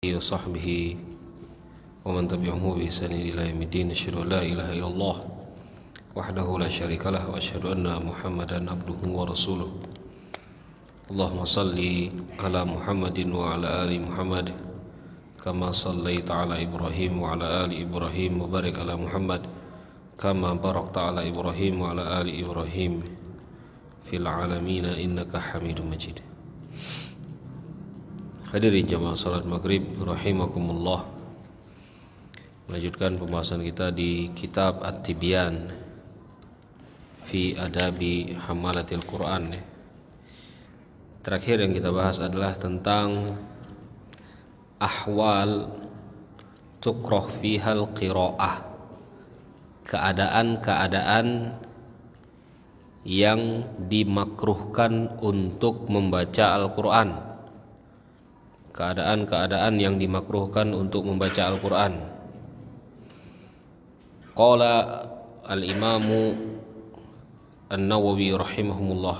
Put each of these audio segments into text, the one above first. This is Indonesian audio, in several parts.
وصحبه ومن تبعهم بإحسان إلى يوم الدين أشهد أن لا إله إلا الله وحده لا شريك له وأشهد أن محمدا عبده ورسوله اللهم صل على محمد وعلى آل محمد كما صليت على إبراهيم وعلى آل إبراهيم وبارك على محمد كما باركت على إبراهيم وعلى آل إبراهيم في العالمين إنك حميد مجيد Hadirin jamaah salat maghrib rahimakumullah Melanjutkan pembahasan kita di kitab At-Tibyan Fi Adabi Hamalatil Quran Terakhir yang kita bahas adalah tentang Ahwal Tukroh fihal qira'ah Keadaan-keadaan yang dimakruhkan untuk membaca Al-Quran keadaan-keadaan yang dimakruhkan untuk membaca Al-Quran. Qala al-imamu An-Nawawi rahimahumullah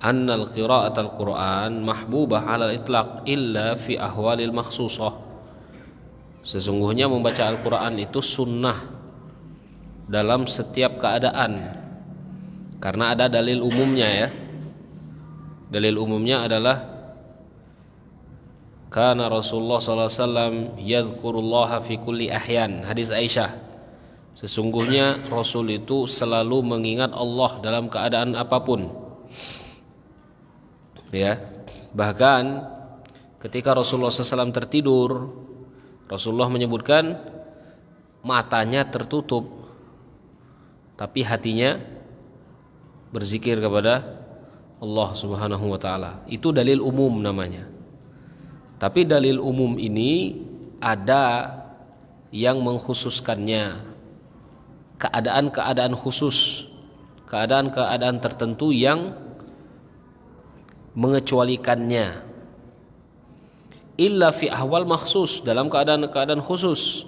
Anna al-qira'at al-Quran mahbubah ala itlaq illa fi ahwalil makhsusah Sesungguhnya membaca Al-Quran itu sunnah dalam setiap keadaan karena ada dalil umumnya ya Dalil umumnya adalah karena Rasulullah SAW alaihi wasallam yadkurullah fi kulli ahyan. Hadis Aisyah. Sesungguhnya Rasul itu selalu mengingat Allah dalam keadaan apapun. Ya. Bahkan ketika Rasulullah SAW tertidur, Rasulullah menyebutkan matanya tertutup tapi hatinya berzikir kepada Allah Subhanahu wa taala. Itu dalil umum namanya. Tapi dalil umum ini ada yang mengkhususkannya. Keadaan-keadaan khusus, keadaan-keadaan tertentu yang mengecualikannya. Illa fi ahwal maksus dalam keadaan-keadaan khusus.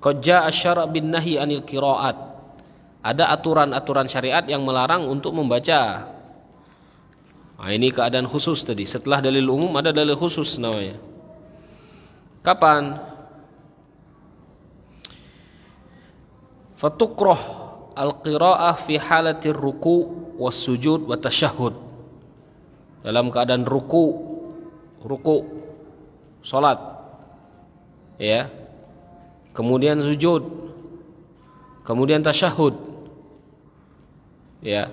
Qad jaa bin nahyi anil qiraat ada aturan-aturan syariat yang melarang untuk membaca. Nah, ini keadaan khusus tadi. Setelah dalil umum ada dalil khusus namanya. Kapan? Fatukroh al-qira'ah fi halatir ruku was sujud wa tasyahud. Dalam keadaan ruku, ruku salat. Ya. Kemudian sujud. Kemudian tasyahud ya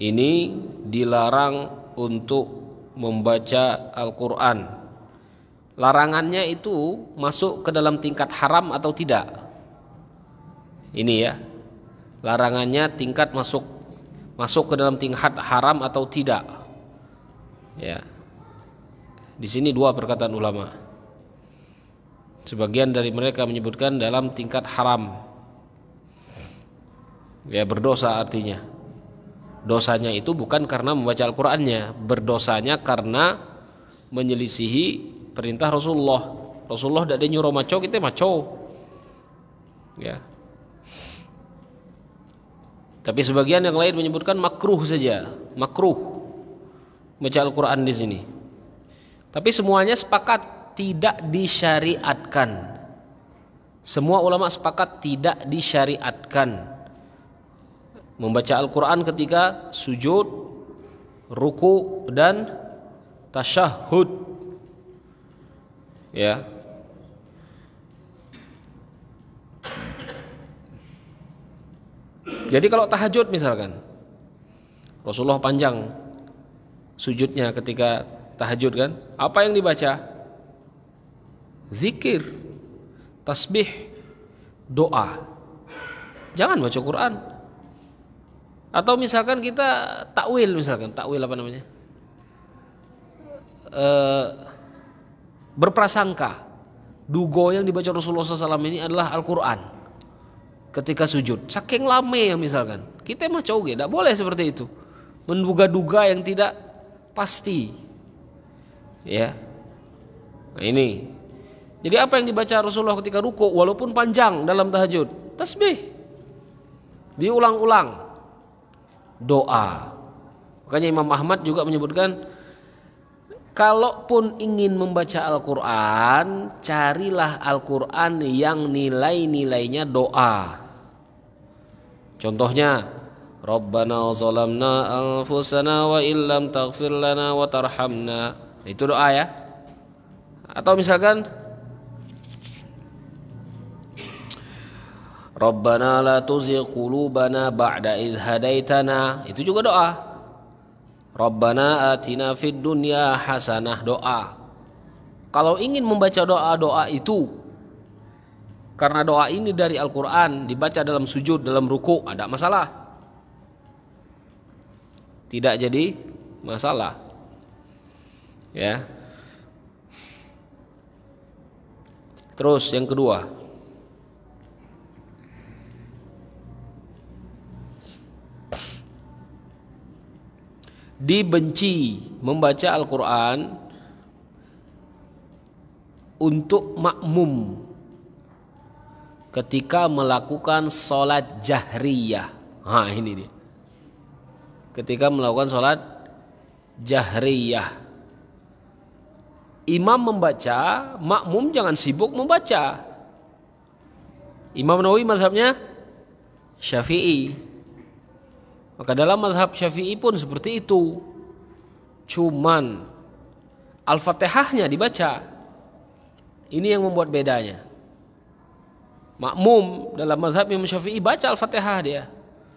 ini dilarang untuk membaca Al-Qur'an larangannya itu masuk ke dalam tingkat haram atau tidak ini ya larangannya tingkat masuk masuk ke dalam tingkat haram atau tidak ya di sini dua perkataan ulama sebagian dari mereka menyebutkan dalam tingkat haram ya berdosa artinya dosanya itu bukan karena membaca Al-Qur'annya berdosanya karena menyelisihi perintah Rasulullah Rasulullah tidak ada nyuruh maco kita maco ya tapi sebagian yang lain menyebutkan makruh saja makruh baca Al-Qur'an di sini tapi semuanya sepakat tidak disyariatkan semua ulama sepakat tidak disyariatkan membaca Al-Quran ketika sujud, ruku dan tasyahud. Ya. Jadi kalau tahajud misalkan Rasulullah panjang sujudnya ketika tahajud kan Apa yang dibaca? Zikir Tasbih Doa Jangan baca Quran atau misalkan kita takwil misalkan, takwil apa namanya? E, berprasangka dugo yang dibaca Rasulullah SAW ini adalah Al-Quran ketika sujud saking lame ya misalkan kita mah cowok tidak ya, boleh seperti itu menduga-duga yang tidak pasti ya nah, ini jadi apa yang dibaca Rasulullah ketika ruko walaupun panjang dalam tahajud tasbih diulang-ulang doa. Makanya Imam Ahmad juga menyebutkan kalaupun ingin membaca Al-Qur'an, carilah Al-Qur'an yang nilai-nilainya doa. Contohnya Rabbana zalamna anfusana wa illam taghfir lana wa tarhamna. Itu doa ya. Atau misalkan Rabbana la tuzigh qulubana ba'da idh hadaitana. Itu juga doa. Rabbana atina fid dunya hasanah doa. Kalau ingin membaca doa-doa itu karena doa ini dari Al-Qur'an dibaca dalam sujud, dalam ruku, ada masalah. Tidak jadi masalah. Ya. Terus yang kedua, dibenci membaca Al-Quran untuk makmum ketika melakukan sholat jahriyah. Nah ini dia. Ketika melakukan sholat jahriyah. Imam membaca, makmum jangan sibuk membaca. Imam Nawawi mazhabnya Syafi'i. Maka dalam mazhab Syafi'i pun seperti itu. Cuman Al-Fatihahnya dibaca. Ini yang membuat bedanya. Makmum dalam mazhab Imam Syafi'i baca Al-Fatihah dia.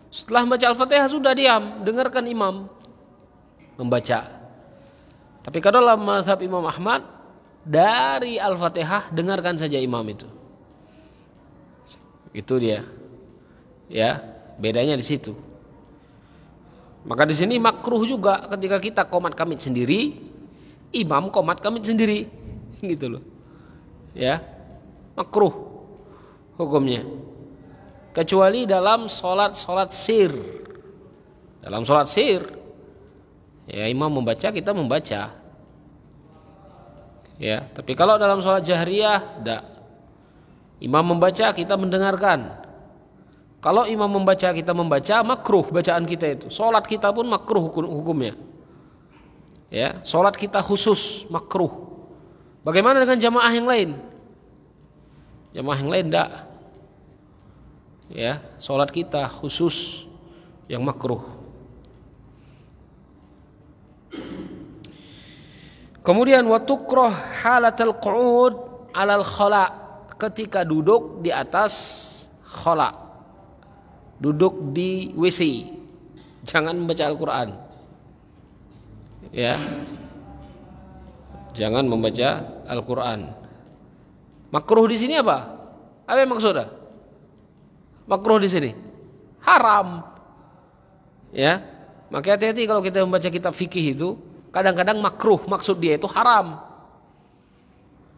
Setelah baca Al-Fatihah sudah diam, dengarkan imam membaca. Tapi kalau dalam mazhab Imam Ahmad dari Al-Fatihah dengarkan saja imam itu. Itu dia. Ya, bedanya di situ. Maka di sini makruh juga ketika kita komat kamit sendiri, imam komat kamit sendiri, gitu loh. Ya, makruh hukumnya. Kecuali dalam sholat sholat sir. Dalam sholat sir, ya imam membaca kita membaca. Ya, tapi kalau dalam sholat jahriyah, tidak. Imam membaca kita mendengarkan. Kalau imam membaca kita membaca makruh bacaan kita itu. Salat kita pun makruh hukumnya. Ya, salat kita khusus makruh. Bagaimana dengan jamaah yang lain? Jamaah yang lain enggak. Ya, salat kita khusus yang makruh. Kemudian waktu kroh halat al qu'ud al khala ketika duduk di atas khala duduk di WC jangan membaca Al-Quran ya jangan membaca Al-Quran makruh di sini apa apa yang maksudnya makruh di sini haram ya maka hati-hati kalau kita membaca kitab fikih itu kadang-kadang makruh maksud dia itu haram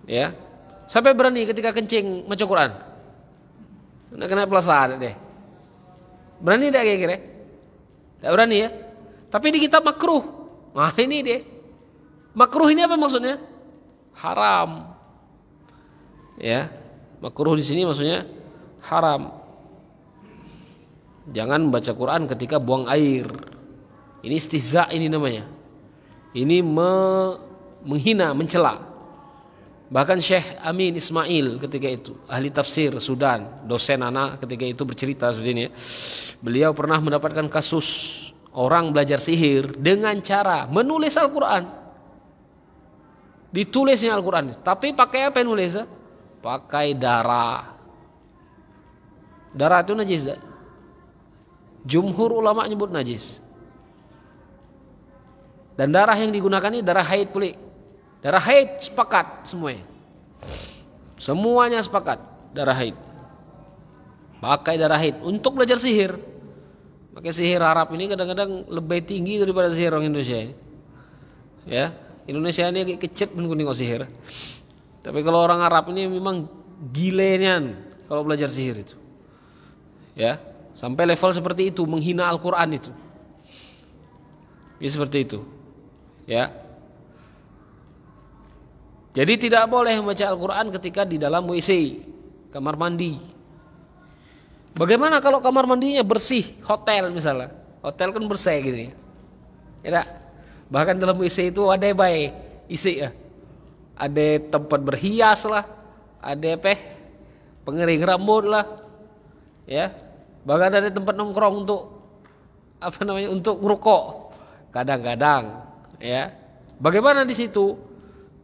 ya sampai berani ketika kencing mencukuran nah, kena pelasaan deh Berani tidak kira-kira? Tidak berani ya. Tapi di kitab makruh. Nah ini dia. Makruh ini apa maksudnya? Haram. Ya. Makruh di sini maksudnya haram. Jangan membaca Quran ketika buang air. Ini istihza ini namanya. Ini me menghina, mencela. Bahkan Syekh Amin Ismail ketika itu, ahli tafsir Sudan, dosen anak ketika itu bercerita Sudin ya. Beliau pernah mendapatkan kasus orang belajar sihir dengan cara menulis Al-Qur'an. Ditulisnya Al-Qur'an, tapi pakai apa yang nulis? Pakai darah. Darah itu najis. Tak? Jumhur ulama nyebut najis. Dan darah yang digunakan ini darah haid pulih Darah haid sepakat semuanya. Semuanya sepakat darah haid. Pakai darah haid untuk belajar sihir. Pakai sihir Arab ini kadang-kadang lebih tinggi daripada sihir orang Indonesia Ya, Indonesia ini kecet kuning sihir. Tapi kalau orang Arab ini memang gilenian kalau belajar sihir itu. Ya, sampai level seperti itu menghina Al-Qur'an itu. Ya seperti itu. Ya. Jadi tidak boleh membaca Al-Quran ketika di dalam WC, kamar mandi. Bagaimana kalau kamar mandinya bersih, hotel misalnya. Hotel kan bersih gini. Ya Bahkan dalam WC itu ada baik isi ya. Ada tempat berhias lah, ada peh pengering rambut lah. Ya. Bahkan ada tempat nongkrong untuk apa namanya? untuk merokok. Kadang-kadang ya. Bagaimana di situ?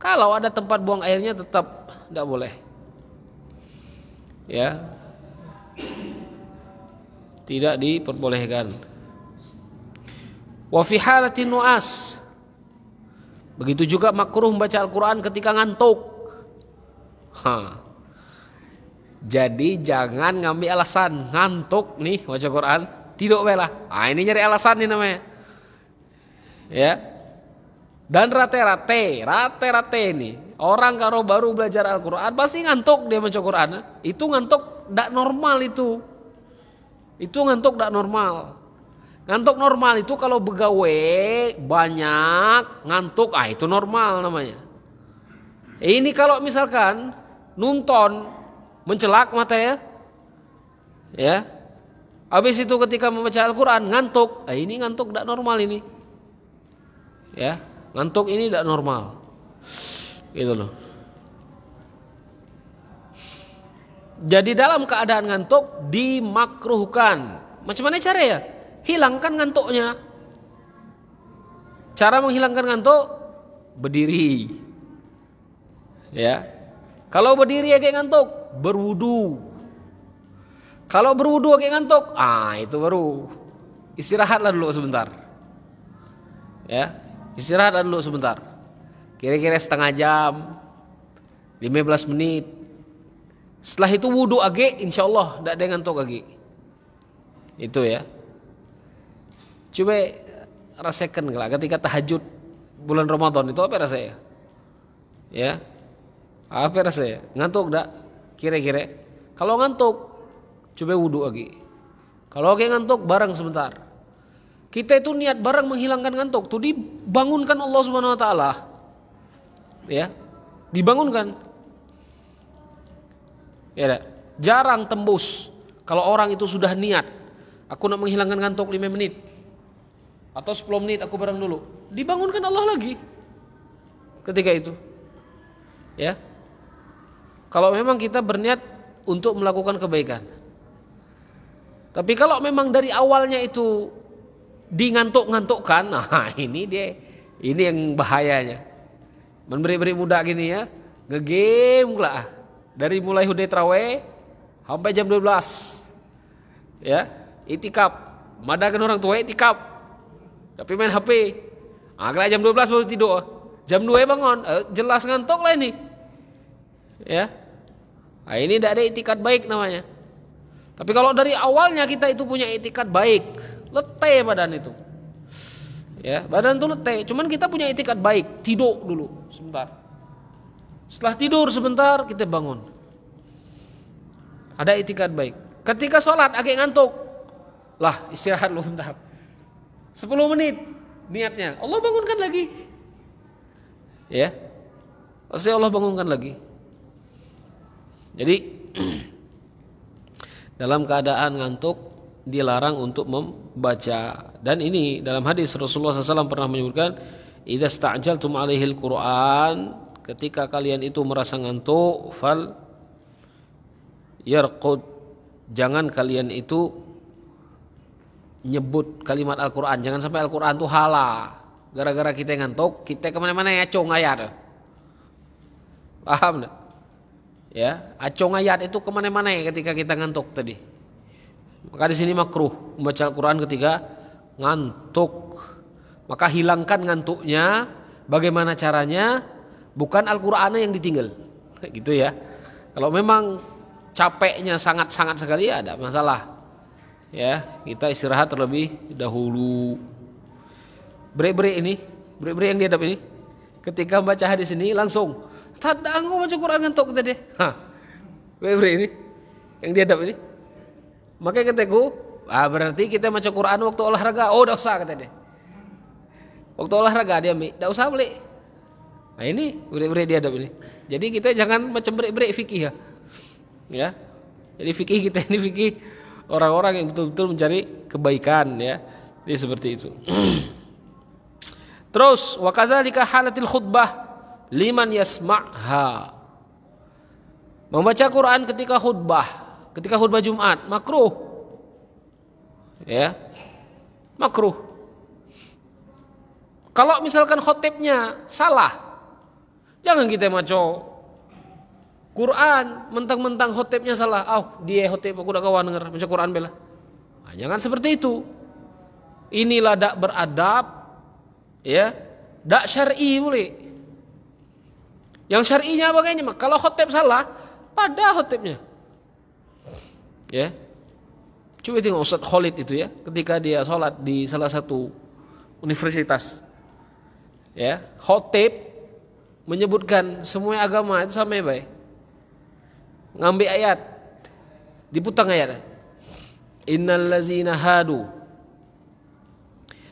Kalau ada tempat buang airnya tetap tidak boleh. Ya. Tidak diperbolehkan. Wa fi halatin nuas. Begitu juga makruh membaca Al-Qur'an ketika ngantuk. Ha. Jadi jangan ngambil alasan ngantuk nih baca Quran, tidur bela. Ah ini nyari alasan nih namanya. Ya, dan rate-rate, rate-rate ini. Orang kalau baru belajar Al-Quran pasti ngantuk dia baca Quran. Itu ngantuk tidak normal itu. Itu ngantuk tidak normal. Ngantuk normal itu kalau begawe banyak ngantuk, ah itu normal namanya. Ini kalau misalkan nonton mencelak mata ya, ya. Habis itu ketika membaca Al-Quran ngantuk, ah ini ngantuk tidak normal ini, ya ngantuk ini tidak normal gitu loh jadi dalam keadaan ngantuk dimakruhkan macam mana cara ya hilangkan ngantuknya cara menghilangkan ngantuk berdiri ya kalau berdiri ya kayak ngantuk berwudu kalau berwudu kayak ngantuk ah itu baru istirahatlah dulu sebentar ya istirahat dulu sebentar kira-kira setengah jam 15 menit setelah itu wudhu age insya Allah tidak ada yang ngantuk lagi itu ya coba rasakan lah ketika tahajud bulan Ramadan itu apa rasanya ya apa rasanya ngantuk tidak kira-kira kalau ngantuk coba wudhu lagi kalau oke ngantuk bareng sebentar kita itu niat barang menghilangkan ngantuk tuh dibangunkan Allah Subhanahu wa taala. Ya. Dibangunkan. Ya, jarang tembus kalau orang itu sudah niat aku nak menghilangkan ngantuk 5 menit atau 10 menit aku bareng dulu dibangunkan Allah lagi ketika itu ya kalau memang kita berniat untuk melakukan kebaikan tapi kalau memang dari awalnya itu dingantuk-ngantukkan. Nah, ini dia ini yang bahayanya. Memberi-beri muda gini ya, ngegame lah. Dari mulai Huday Trawe sampai jam 12. Ya, itikaf. Madakan orang tua itikap. Tapi main HP. Agak ah, jam 12 baru tidur. Jam 2 bangun, eh, jelas ngantuk lah ini. Ya. Nah, ini tidak ada itikat baik namanya. Tapi kalau dari awalnya kita itu punya itikat baik, Letih badan itu. Ya, badan itu letih. Cuman kita punya itikat baik, tidur dulu sebentar. Setelah tidur sebentar kita bangun. Ada itikat baik. Ketika sholat agak ngantuk, lah istirahat lu bentar. 10 menit niatnya. Allah bangunkan lagi. Ya. Pasti Allah bangunkan lagi. Jadi dalam keadaan ngantuk dilarang untuk membaca dan ini dalam hadis Rasulullah SAW pernah menyebutkan idza sta'jaltum alaihil Quran ketika kalian itu merasa ngantuk fal yarqud jangan kalian itu nyebut kalimat Al-Quran jangan sampai Al-Quran itu hala gara-gara kita ngantuk kita kemana-mana ya acong ayat paham gak? ya acong ayat itu kemana-mana ya ketika kita ngantuk tadi maka di sini makruh membaca Al-Quran ketika ngantuk. Maka hilangkan ngantuknya. Bagaimana caranya? Bukan al quran yang ditinggal. Gitu ya. Kalau memang capeknya sangat-sangat sekali ya ada masalah. Ya, kita istirahat terlebih dahulu. Break-break ini, break-break yang dihadap ini. Ketika membaca hadis ini langsung, tak aku baca Quran ngantuk tadi. Hah. Break-break ini yang dihadap ini Makanya kata ah berarti kita baca Quran waktu olahraga. Oh, tidak usah kata dia. Waktu olahraga dia mi, tidak usah beli. Nah ini beri-beri dia dah ini. Jadi kita jangan macam beri-beri fikih ya. Ya. Jadi fikih kita ini fikih orang-orang yang betul-betul mencari kebaikan ya. Jadi seperti itu. Terus wakadzalika halatil khutbah liman yasma'ha. Membaca Quran ketika khutbah ketika khutbah Jumat makruh ya makruh kalau misalkan khotibnya salah jangan kita maco Quran mentang-mentang khotibnya salah ah oh, dia khotib aku udah kawan denger maco Quran bela nah, jangan seperti itu inilah dak beradab ya dak syar'i boleh yang syar'inya bagaimana? kalau khotib salah pada khotibnya ya coba tengok Ustadz Khalid itu ya ketika dia sholat di salah satu universitas ya khotib menyebutkan semua agama itu sama ya bay ya? ngambil ayat diputang ayatnya innalazina hadu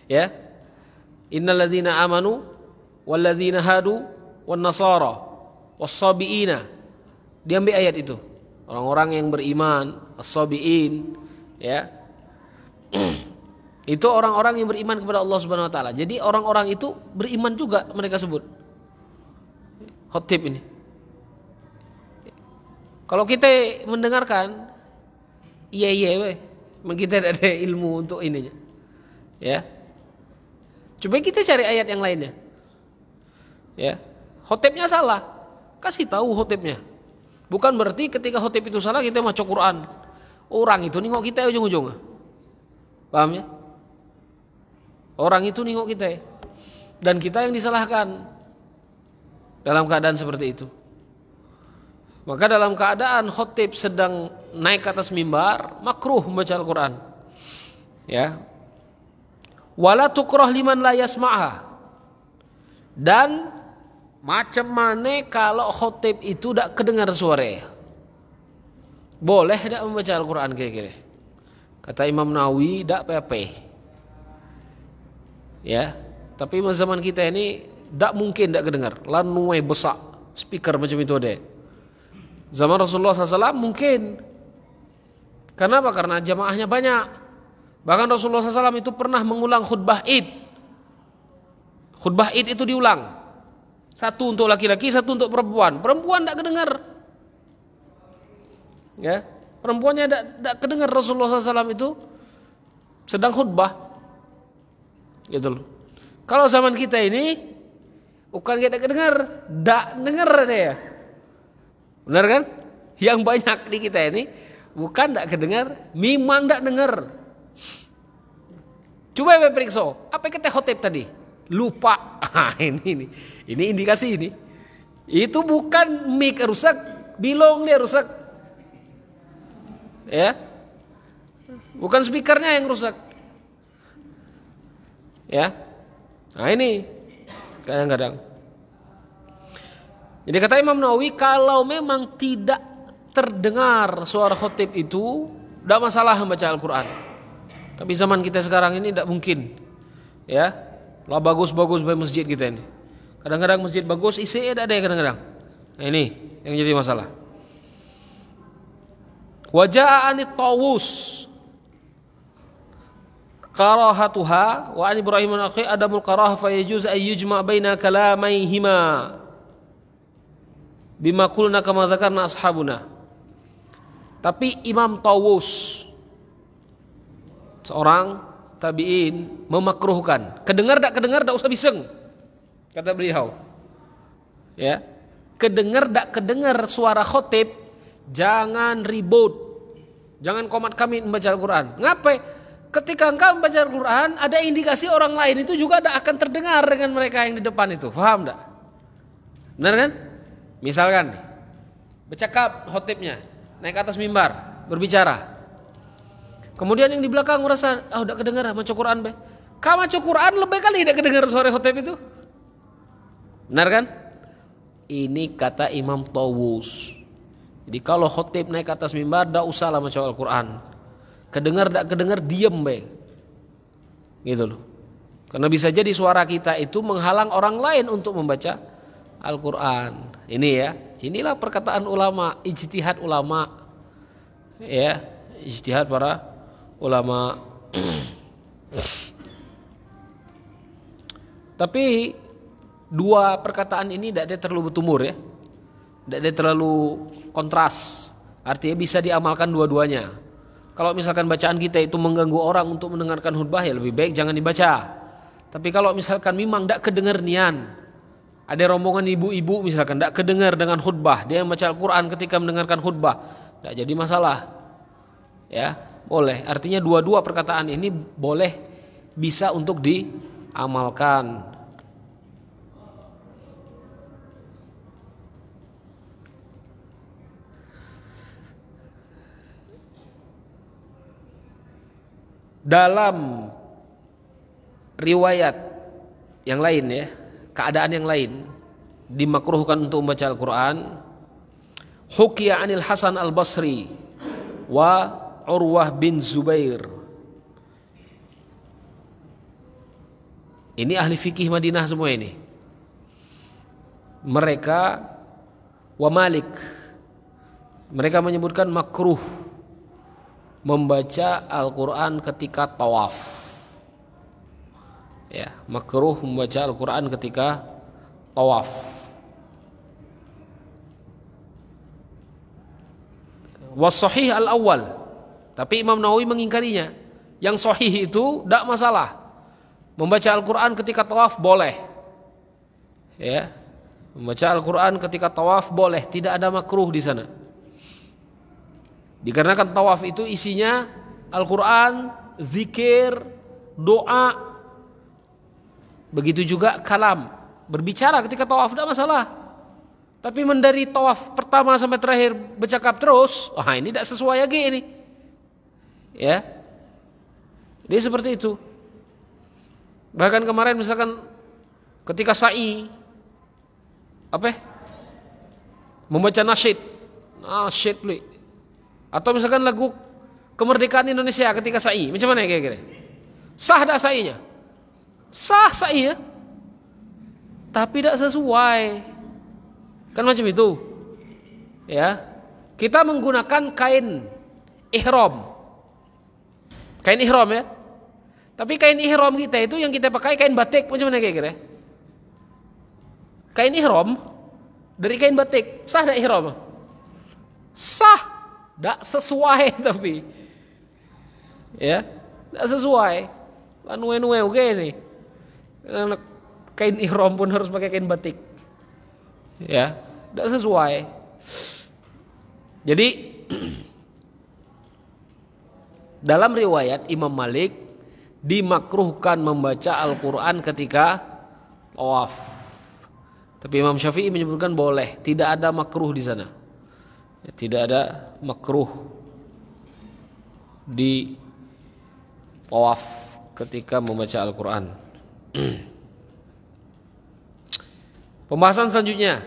ya innallazina amanu wallazina hadu wan nasara was-sabiina diambil ayat itu orang-orang yang beriman, as ya. itu orang-orang yang beriman kepada Allah Subhanahu wa taala. Jadi orang-orang itu beriman juga mereka sebut. Khotib ini. Kalau kita mendengarkan iya iya weh, kita tidak ada ilmu untuk ininya. Ya. Coba kita cari ayat yang lainnya. Ya. Khotibnya salah. Kasih tahu khotibnya. Bukan berarti ketika khotib itu salah kita maca Quran. Orang itu nengok kita ujung-ujung. Paham ya? Orang itu nengok kita. Dan kita yang disalahkan. Dalam keadaan seperti itu. Maka dalam keadaan khotib sedang naik ke atas mimbar, makruh membaca Al-Quran. Ya. Wala liman la yasma'ha. Dan Macam mana kalau khotib itu tidak kedengar suara? Boleh tidak membaca Al-Quran kira-kira? Kata Imam Nawawi tidak pepe. Ya, tapi zaman kita ini tidak mungkin tidak kedengar. Lanuai besar speaker macam itu ada. Zaman Rasulullah SAW mungkin. Kenapa? Karena jamaahnya banyak. Bahkan Rasulullah SAW itu pernah mengulang khutbah id. Khutbah id itu diulang satu untuk laki-laki, satu untuk perempuan. Perempuan tidak kedengar. Ya, perempuannya tidak tidak kedengar Rasulullah SAW itu sedang khutbah. Gitu loh. Kalau zaman kita ini bukan kita kedengar, tidak dengar ya. Benar kan? Yang banyak di kita ini bukan tidak kedengar, memang tidak dengar. Coba ya periksa, apa yang kita khotib tadi? lupa. Ah, ini ini. Ini indikasi ini. Itu bukan mik rusak, bilong bilongnya rusak. Ya. Bukan speakernya yang rusak. Ya. Nah, ini kadang-kadang. Jadi kata Imam Nawawi kalau memang tidak terdengar suara khotib itu tidak masalah membaca Al-Quran. Tapi zaman kita sekarang ini tidak mungkin. Ya, lah bagus-bagus baik masjid kita ini. Kadang-kadang masjid bagus, isi ada ada ya kadang-kadang. Nah, ini yang jadi masalah. Wajah ani tawus karahatuha wa an Ibrahim an akhi adamul karah fa yajuz ay yujma baina kalamaihima bima qulna kama dzakarna ashabuna tapi Imam Tawus seorang tabi'in memakruhkan. Kedengar tak kedengar tak usah biseng. Kata beliau. Ya. Kedengar tak kedengar suara khotib jangan ribut. Jangan komat kami membaca Al-Qur'an. Ngapa? Ketika engkau membaca Al-Quran, ada indikasi orang lain itu juga tak akan terdengar dengan mereka yang di depan itu. Faham tak? Benar kan? Misalkan, bercakap khotibnya, naik atas mimbar, berbicara. Kemudian yang di belakang ngerasa ah oh, udah kedengar maca Quran be. Kamu maca Quran lebih kali tidak kedengar suara hotep itu. Benar kan? Ini kata Imam Tawus. Jadi kalau hotep naik ke atas mimbar, tidak usah lah maca Al-Quran. Kedengar tidak kedengar, diem be. Gitu loh. Karena bisa jadi suara kita itu menghalang orang lain untuk membaca Al-Quran. Ini ya, inilah perkataan ulama, ijtihad ulama. Ya, ijtihad para ulama. Tapi dua perkataan ini tidak terlalu bertumur ya. Tidak terlalu kontras. Artinya bisa diamalkan dua-duanya. Kalau misalkan bacaan kita itu mengganggu orang untuk mendengarkan khutbah ya lebih baik jangan dibaca. Tapi kalau misalkan memang tidak kedengar nian, ada rombongan ibu-ibu misalkan tidak kedengar dengan khutbah, dia membaca Al-Quran ketika mendengarkan khutbah, tidak jadi masalah. Ya, boleh. Artinya dua-dua perkataan ini boleh bisa untuk diamalkan. Dalam riwayat yang lain ya, keadaan yang lain dimakruhkan untuk membaca Al-Qur'an. hukia anil Hasan Al-Basri wa Urwah bin Zubair. Ini ahli fikih Madinah semua ini. Mereka wa Malik. Mereka menyebutkan makruh membaca Al-Qur'an ketika tawaf. Ya, makruh membaca Al-Qur'an ketika tawaf. sahih al awal tapi Imam Nawawi mengingkarinya. Yang sohih itu tidak masalah. Membaca Al-Quran ketika tawaf boleh. Ya, membaca Al-Quran ketika tawaf boleh, tidak ada makruh di sana. Dikarenakan tawaf itu isinya Al-Quran, zikir, doa, begitu juga kalam. Berbicara ketika tawaf tidak masalah. Tapi mendari tawaf pertama sampai terakhir bercakap terus, wah ini tidak sesuai lagi ini. Ya. Dia seperti itu. Bahkan kemarin misalkan ketika sa'i apa? Ya? Membaca nasyid. Nasyid li. Atau misalkan lagu kemerdekaan Indonesia ketika sa'i. Macam mana ya kira-kira? Sah dah sa'inya? Sah ya. Tapi tidak sesuai. Kan macam itu. Ya. Kita menggunakan kain ihram Kain ihram ya. Tapi kain ihram kita itu yang kita pakai kain batik macam mana kira-kira? Kain ihram dari kain batik sah tidak ihram? Sah, tidak sesuai tapi ya tidak sesuai. Lanuwe-nuwe oke ini Kain ihram pun harus pakai kain batik. Ya, tidak sesuai. Jadi Dalam riwayat Imam Malik dimakruhkan membaca Al-Qur'an ketika tawaf. Tapi Imam Syafi'i menyebutkan boleh, tidak ada makruh di sana. Ya, tidak ada makruh di tawaf ketika membaca Al-Qur'an. Pembahasan selanjutnya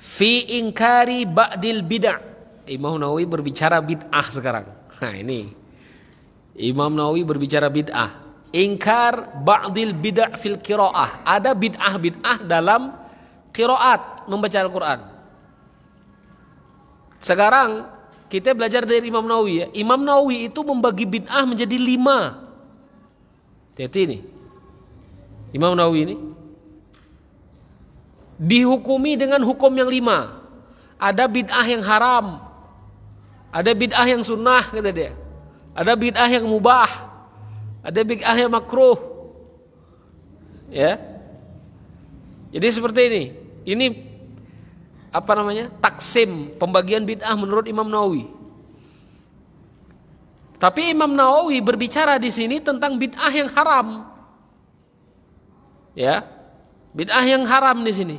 fi ingkari ba'dil bid'ah. Imam Nawawi berbicara bid'ah sekarang. Nah ini Imam Nawawi berbicara bid'ah. Ingkar ba'dil bid'ah fil kiroah. Ada bid'ah bid'ah dalam kiroat membaca Al-Quran. Sekarang kita belajar dari Imam Nawawi ya. Imam Nawawi itu membagi bid'ah menjadi lima. hati ini, Imam Nawawi ini dihukumi dengan hukum yang lima. Ada bid'ah yang haram, ada bid'ah yang sunnah kata dia. Ada bid'ah yang mubah. Ada bid'ah yang makruh. Ya. Jadi seperti ini. Ini apa namanya? Taksim pembagian bid'ah menurut Imam Nawawi. Tapi Imam Nawawi berbicara di sini tentang bid'ah yang haram. Ya. Bid'ah yang haram di sini.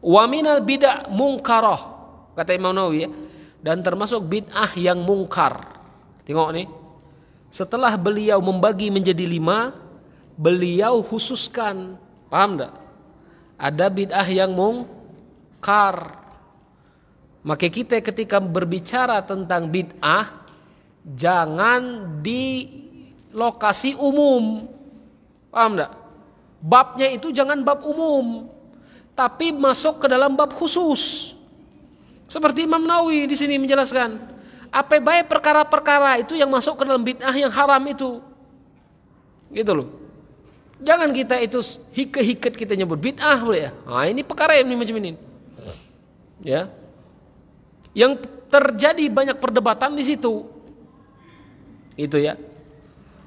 Wa minal bid'ah mungkaroh kata Imam Nawawi ya dan termasuk bid'ah yang mungkar tengok nih setelah beliau membagi menjadi lima beliau khususkan paham tidak ada bid'ah yang mungkar maka kita ketika berbicara tentang bid'ah jangan di lokasi umum paham tidak babnya itu jangan bab umum tapi masuk ke dalam bab khusus seperti Imam Nawawi di sini menjelaskan, apa baik perkara-perkara itu yang masuk ke dalam bid'ah yang haram itu. Gitu loh. Jangan kita itu hiket-hiket kita nyebut bid'ah boleh ya. Nah, ini perkara yang macam ini. Ya. Yang terjadi banyak perdebatan di situ. Itu ya.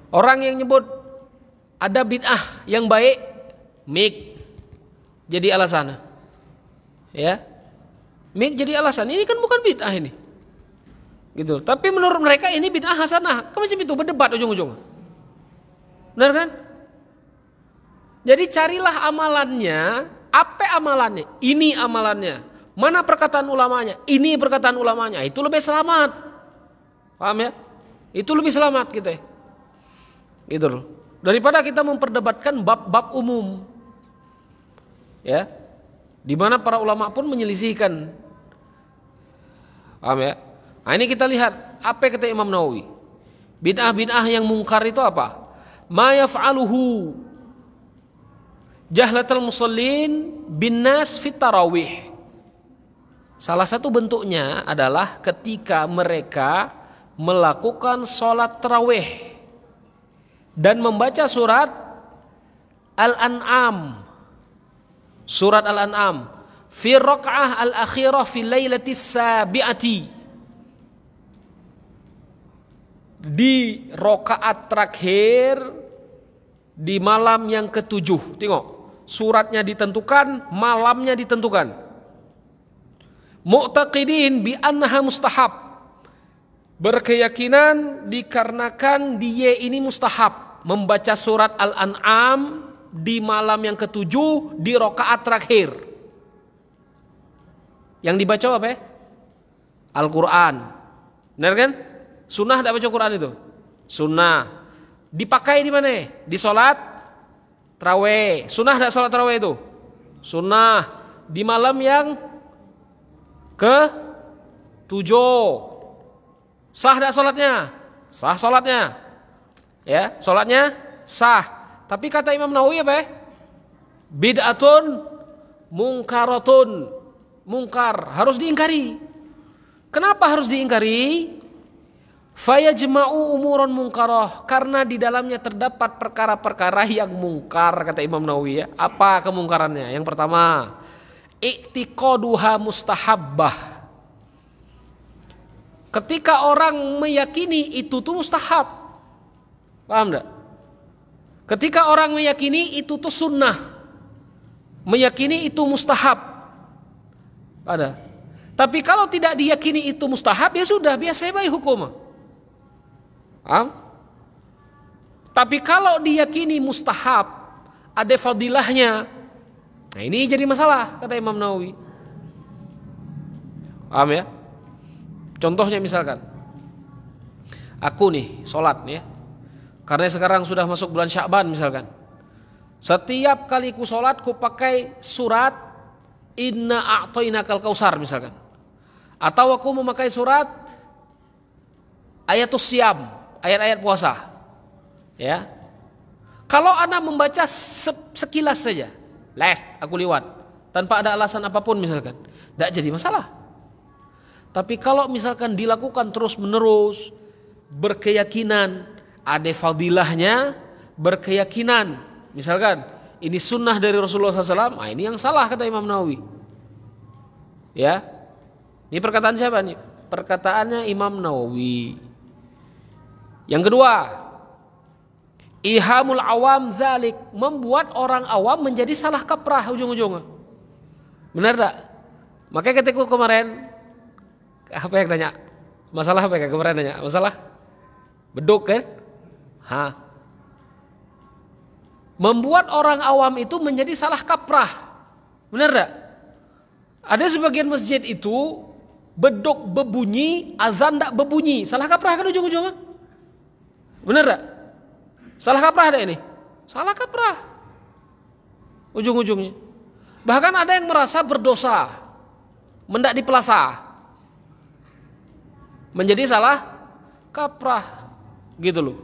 Orang yang nyebut ada bid'ah yang baik, mik. Jadi alasan. Ya, jadi alasan. Ini kan bukan bid'ah ini. Gitu. Tapi menurut mereka ini bid'ah hasanah. Kan macam itu berdebat ujung-ujung. Benar kan? Jadi carilah amalannya, apa amalannya? Ini amalannya. Mana perkataan ulamanya? Ini perkataan ulamanya. Itu lebih selamat. Paham ya? Itu lebih selamat gitu Gitu loh. Daripada kita memperdebatkan bab-bab umum. Ya, di mana para ulama pun menyelisihkan Paham ya? Nah, ini kita lihat apa kata Imam Nawawi. Bid'ah bid'ah yang mungkar itu apa? Ma yaf'aluhu jahlatul musallin bin nas fit tarawih. Salah satu bentuknya adalah ketika mereka melakukan sholat terawih dan membaca surat Al-An'am. Surat Al-An'am fi rakaah al-akhirah fi lailati sabi'ati di rokaat terakhir di malam yang ketujuh tengok suratnya ditentukan malamnya ditentukan mu'taqidin bi annaha mustahab berkeyakinan dikarenakan dia ini mustahab membaca surat al-an'am di malam yang ketujuh di rokaat terakhir yang dibaca apa ya? Al-Quran. Benar kan? Sunnah tidak baca Quran itu? Sunnah. Dipakai di mana? Di sholat traweh. Sunnah tidak sholat traweh itu? Sunnah. Di malam yang ke tujuh. Sah tidak sholatnya? Sah sholatnya. Ya, sholatnya sah. Tapi kata Imam Nawawi apa ya? Bid'atun mungkaratun mungkar harus diingkari. Kenapa harus diingkari? Faya jema'u umuron mungkaroh karena di dalamnya terdapat perkara-perkara yang mungkar kata Imam Nawawi ya. Apa kemungkarannya? Yang pertama, iktikoduha mustahabbah. Ketika orang meyakini itu tuh mustahab. Paham enggak? Ketika orang meyakini itu tuh sunnah. Meyakini itu mustahab. Ada. Tapi kalau tidak diyakini itu mustahab ya sudah biasa baik hukum. Am? Tapi kalau diyakini mustahab, ada fadilahnya. Nah ini jadi masalah kata Imam Nawawi. Am ya? Contohnya misalkan, aku nih sholat nih ya, karena sekarang sudah masuk bulan Syakban misalkan. Setiap kali ku sholat ku pakai surat inna kal kausar misalkan. Atau aku memakai surat ayatus siam, ayat-ayat puasa. Ya. Kalau anak membaca sekilas saja, last aku lewat tanpa ada alasan apapun misalkan, tidak jadi masalah. Tapi kalau misalkan dilakukan terus-menerus, berkeyakinan ada fadilahnya, berkeyakinan misalkan ini sunnah dari Rasulullah SAW, nah, ini yang salah kata Imam Nawawi. Ya, ini perkataan siapa nih? Perkataannya Imam Nawawi. Yang kedua, ihamul awam zalik membuat orang awam menjadi salah kaprah ujung-ujungnya. Benar tak? Makanya ketika kemarin apa yang nanya? Masalah apa yang kemarin nanya? Masalah beduk kan? Hah? membuat orang awam itu menjadi salah kaprah. Benar tidak? Ada sebagian masjid itu bedok bebunyi, azan tidak bebunyi. Salah kaprah kan ujung-ujungnya? Benar tidak? Salah kaprah ada ini? Salah kaprah. Ujung-ujungnya. Bahkan ada yang merasa berdosa. Mendak dipelasa. Menjadi salah kaprah. Gitu loh.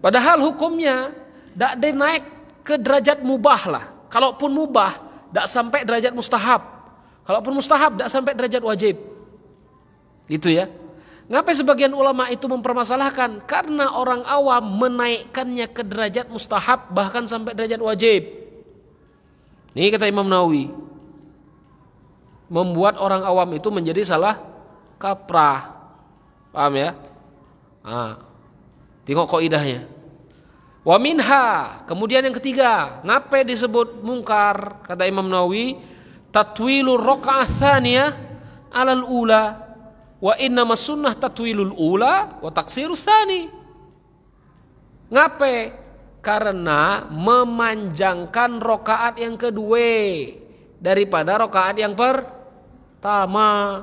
Padahal hukumnya tidak ada naik ke derajat mubah lah. Kalaupun mubah, tidak sampai derajat mustahab. Kalaupun mustahab, tidak sampai derajat wajib. Itu ya. Ngapain sebagian ulama itu mempermasalahkan? Karena orang awam menaikkannya ke derajat mustahab bahkan sampai derajat wajib. Ini kata Imam Nawawi. Membuat orang awam itu menjadi salah kaprah. Paham ya? Nah, tengok idahnya? Wa kemudian yang ketiga, ngape disebut mungkar? Kata Imam Nawawi, tatwilur rakaat tsaniyah alal ula wa inna sunnah tatwilul ula wa taksiru tsani. Ngape? Karena memanjangkan rokaat yang kedua daripada rokaat yang pertama.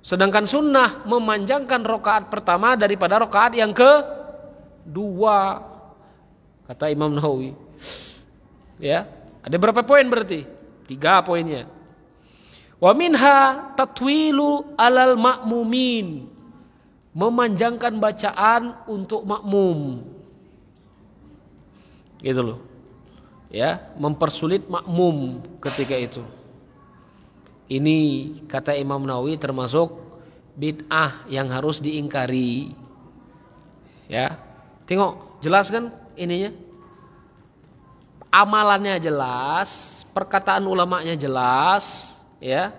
Sedangkan sunnah memanjangkan rokaat pertama daripada rokaat yang kedua kata Imam Nawawi. Ya, ada berapa poin berarti? Tiga poinnya. Wa minha tatwilu alal makmumin. Memanjangkan bacaan untuk makmum. Gitu loh. Ya, mempersulit makmum ketika itu. Ini kata Imam Nawawi termasuk bid'ah yang harus diingkari. Ya. Tengok, jelas kan ininya? amalannya jelas, perkataan ulamanya jelas, ya.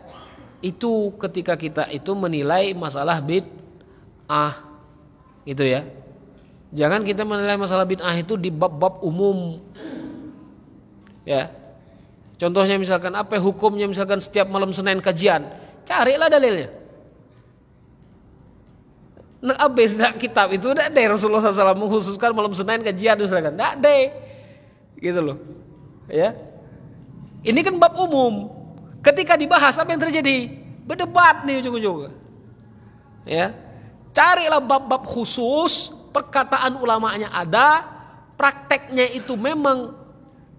Itu ketika kita itu menilai masalah bid'ah. Gitu ya. Jangan kita menilai masalah bid'ah itu di bab-bab umum. Ya. Contohnya misalkan apa hukumnya misalkan setiap malam Senin kajian, carilah dalilnya. Nah, abis kitab itu dak deh Rasulullah SAW menghususkan malam Senin kajian misalkan. Dak deh Gitu loh. Ya. Ini kan bab umum. Ketika dibahas apa yang terjadi? Berdebat nih ujung-ujung. Ya. Carilah bab-bab khusus, perkataan ulamanya ada, prakteknya itu memang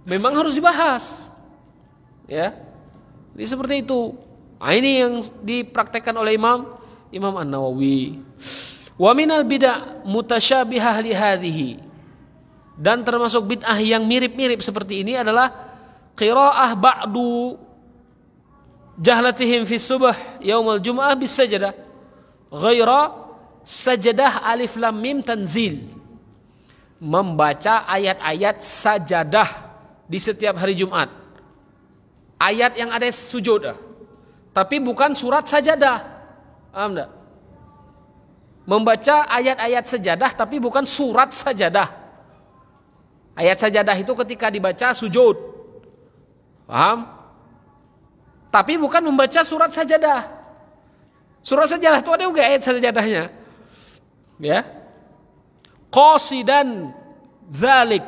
memang harus dibahas. Ya. Jadi seperti itu. Nah, ini yang dipraktekkan oleh Imam Imam An-Nawawi. Wa minal bid'ah mutasyabihah li dan termasuk bid'ah yang mirip-mirip seperti ini adalah qiraah ba'du jahlatihim fi subuh yaumul jum'ah bis sajadah ghaira sajadah alif lam mim tanzil membaca ayat-ayat sajadah di setiap hari Jumat ayat yang ada sujud tapi bukan surat sajadah paham enggak membaca ayat-ayat sejadah tapi bukan surat sajadah Ayat sajadah itu ketika dibaca sujud. Paham? Tapi bukan membaca surat sajadah. Surat sajadah itu ada juga ayat sajadahnya. Ya. Qasidan zalik.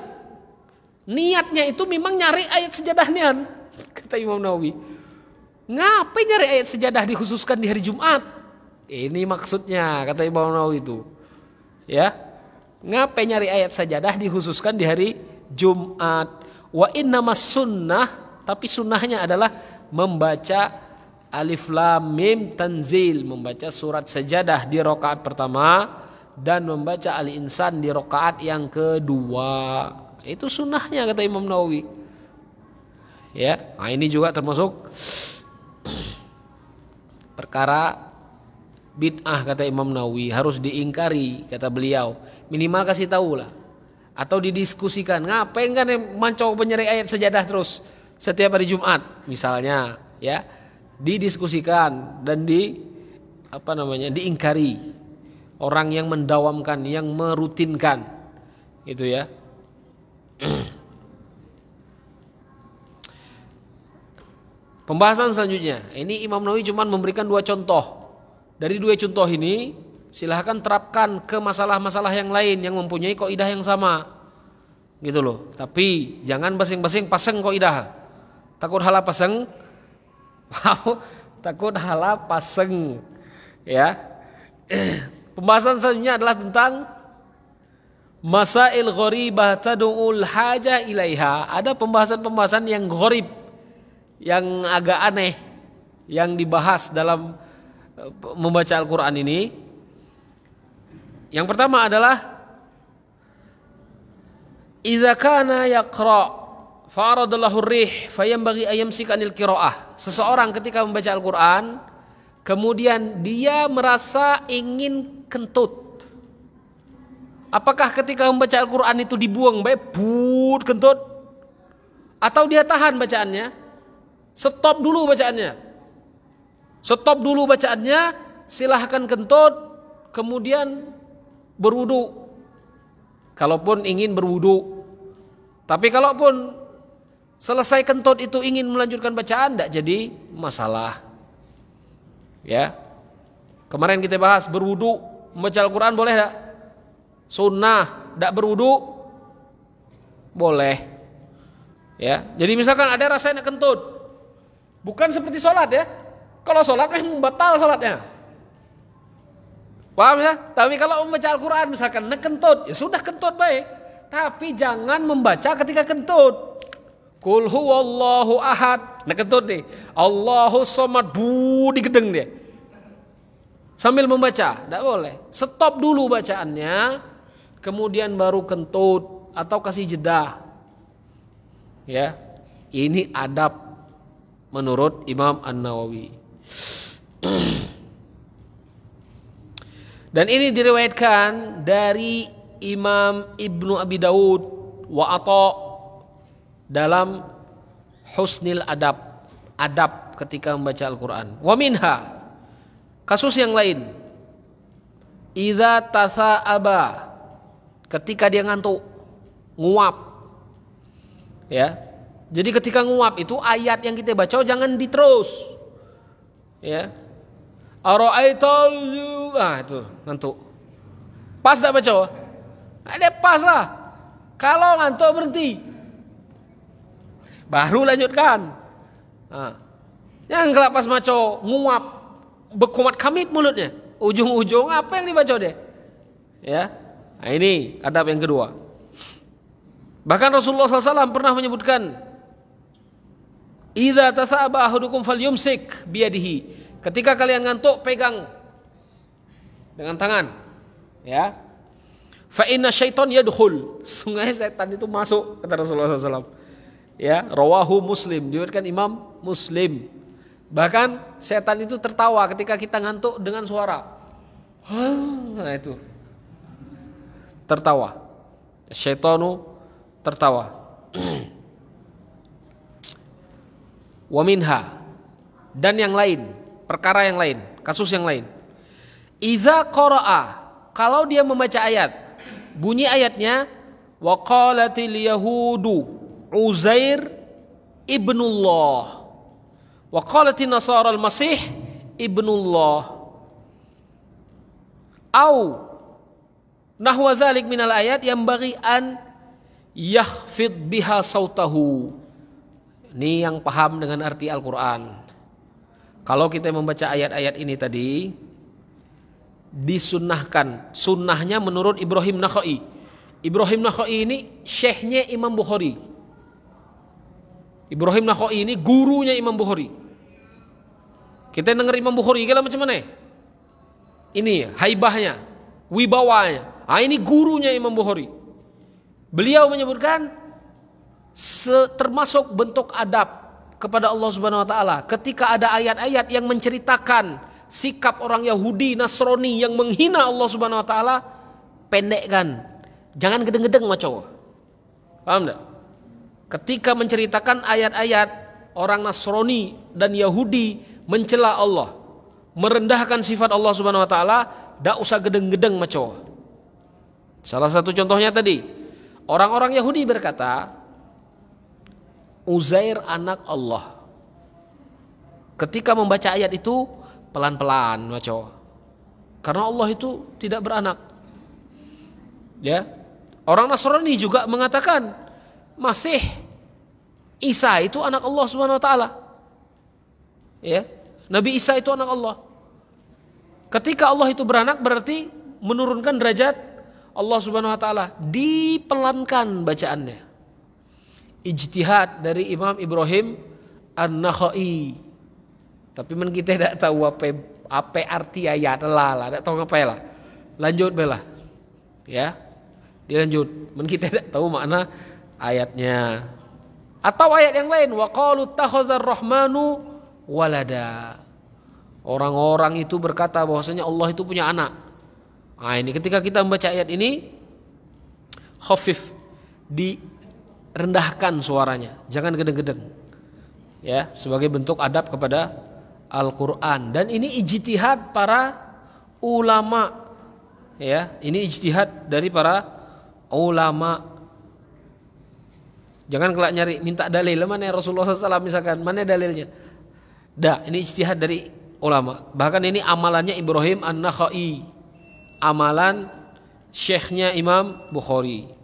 Niatnya itu memang nyari ayat sajadahnya. Kata Imam Nawawi. Ngapain nyari ayat sajadah dikhususkan di hari Jumat? Ini maksudnya kata Imam Nawawi itu. Ya ngapa nyari ayat sajadah dikhususkan di hari Jumat. Wa nama sunnah, tapi sunnahnya adalah membaca alif lam mim tanzil, membaca surat sajadah di rokaat pertama dan membaca al-insan di rokaat yang kedua. Itu sunnahnya kata Imam Nawawi. Ya, nah ini juga termasuk perkara bid'ah kata Imam Nawawi harus diingkari kata beliau minimal kasih tahu lah atau didiskusikan ngapain kan yang mencoba mencari ayat sejadah terus setiap hari Jumat misalnya ya didiskusikan dan di apa namanya diingkari orang yang mendawamkan yang merutinkan itu ya pembahasan selanjutnya ini Imam Nawawi cuma memberikan dua contoh dari dua contoh ini, silahkan terapkan ke masalah-masalah yang lain yang mempunyai koidah yang sama. Gitu loh. Tapi jangan basing-basing paseng koidah. Takut halah wow, Takut halah paseng, Ya. Pembahasan selanjutnya adalah tentang masail baca doul haja ilaiha. Ada pembahasan-pembahasan yang gharib yang agak aneh yang dibahas dalam membaca Al-Quran ini yang pertama adalah Iza kana yakra faradallahu rih fayambagi ayam sikanil kiroah. Seseorang ketika membaca Al-Qur'an kemudian dia merasa ingin kentut. Apakah ketika membaca Al-Qur'an itu dibuang baik but kentut atau dia tahan bacaannya? Stop dulu bacaannya. Stop dulu bacaannya, silahkan kentut, kemudian berwudu. Kalaupun ingin berwudu. Tapi kalaupun selesai kentut itu ingin melanjutkan bacaan, tidak jadi masalah. Ya, Kemarin kita bahas berwudu, membaca Al-Quran boleh tidak? Sunnah, tidak berwudu, boleh. Ya, jadi misalkan ada rasa enak kentut, bukan seperti sholat ya, kalau sholat eh, memang batal sholatnya. Paham ya? Tapi kalau membaca Al-Quran misalkan nek kentut, ya sudah kentut baik. Tapi jangan membaca ketika kentut. Kul huwallahu ahad. Nek kentut nih. Allahu somad bu digedeng dia. Sambil membaca, tidak boleh. Stop dulu bacaannya, kemudian baru kentut atau kasih jeda. Ya, ini adab menurut Imam An Nawawi. Dan ini diriwayatkan dari Imam Ibnu Abi Daud wa Atta dalam Husnil Adab, adab ketika membaca Al-Qur'an. Wa minha kasus yang lain. Iza tasa'aba ketika dia ngantuk, nguap. Ya. Jadi ketika nguap itu ayat yang kita baca jangan diterus ya ara'aital ah itu ngantuk pas tak baca ada pas lah kalau ngantuk berhenti baru lanjutkan nah. yang kelapas pas maco nguap bekumat kamit mulutnya ujung-ujung apa yang dibaca deh ya nah, ini adab yang kedua bahkan Rasulullah SAW pernah menyebutkan Idza tasaba ahadukum falyumsik biyadihi. Ketika kalian ngantuk pegang dengan tangan. Ya. Fa inna syaiton yadkhul. Sungai setan itu masuk kata Rasulullah SAW. Ya, rawahu Muslim, diriwayatkan Imam Muslim. Bahkan setan itu tertawa ketika kita ngantuk dengan suara. Nah itu. Tertawa. Syaitanu tertawa. waminha dan yang lain, perkara yang lain, kasus yang lain. Iza qara'a, kalau dia membaca ayat, bunyi ayatnya wa yahudu Uzair ibnullah wa nasara al-masih ibnullah au nahwa zalik minal ayat yang bagi an yahfid biha sautahu ini yang paham dengan arti Al-Quran. Kalau kita membaca ayat-ayat ini tadi, disunnahkan. Sunnahnya menurut Ibrahim Nakhoi. Ibrahim Nakhoi ini syekhnya Imam Bukhari. Ibrahim Nakhoi ini gurunya Imam Bukhari. Kita dengar Imam Bukhari kita macam mana? Ini ya, haibahnya, wibawanya. Ah ini gurunya Imam Bukhari. Beliau menyebutkan termasuk bentuk adab kepada Allah Subhanahu wa taala ketika ada ayat-ayat yang menceritakan sikap orang Yahudi Nasrani yang menghina Allah Subhanahu wa taala pendekkan jangan gedeng-gedeng maco paham enggak ketika menceritakan ayat-ayat orang Nasrani dan Yahudi mencela Allah merendahkan sifat Allah Subhanahu wa taala tidak usah gedeng-gedeng maco salah satu contohnya tadi orang-orang Yahudi berkata Uzair anak Allah. Ketika membaca ayat itu pelan-pelan maco. Karena Allah itu tidak beranak. Ya. Orang Nasrani juga mengatakan masih Isa itu anak Allah Subhanahu wa taala. Ya. Nabi Isa itu anak Allah. Ketika Allah itu beranak berarti menurunkan derajat Allah Subhanahu wa taala, dipelankan bacaannya ijtihad dari Imam Ibrahim An-Nakhai. Tapi men kita tidak tahu apa apa arti ayat lah lah, tidak tahu apa ya lah. Lanjut belah, ya, dilanjut. Men kita tidak tahu makna ayatnya. Atau ayat yang lain, waqalu takhazar rahmanu walada. Orang-orang itu berkata bahwasanya Allah itu punya anak. Nah ini ketika kita membaca ayat ini khafif di rendahkan suaranya, jangan gedeng-gedeng. Ya, sebagai bentuk adab kepada Al-Qur'an dan ini ijtihad para ulama. Ya, ini ijtihad dari para ulama. Jangan kelak nyari minta dalil mana ya Rasulullah SAW misalkan, mana dalilnya? Dah, ini ijtihad dari ulama. Bahkan ini amalannya Ibrahim An-Nakhai. Amalan syekhnya Imam Bukhari.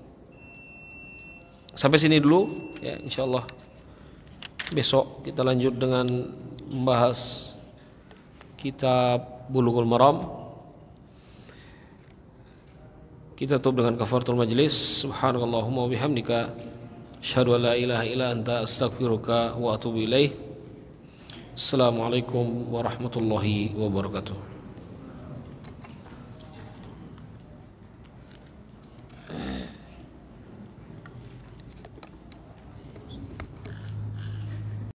Sampai sini dulu ya insyaallah. Besok kita lanjut dengan membahas kitab Bulughul Maram. Kita tutup dengan kafaratul majlis. Subhanallahumma bihamdika asyhadu la ilaha illa anta astaghfiruka wa atubu ilaih Assalamualaikum warahmatullahi wabarakatuh.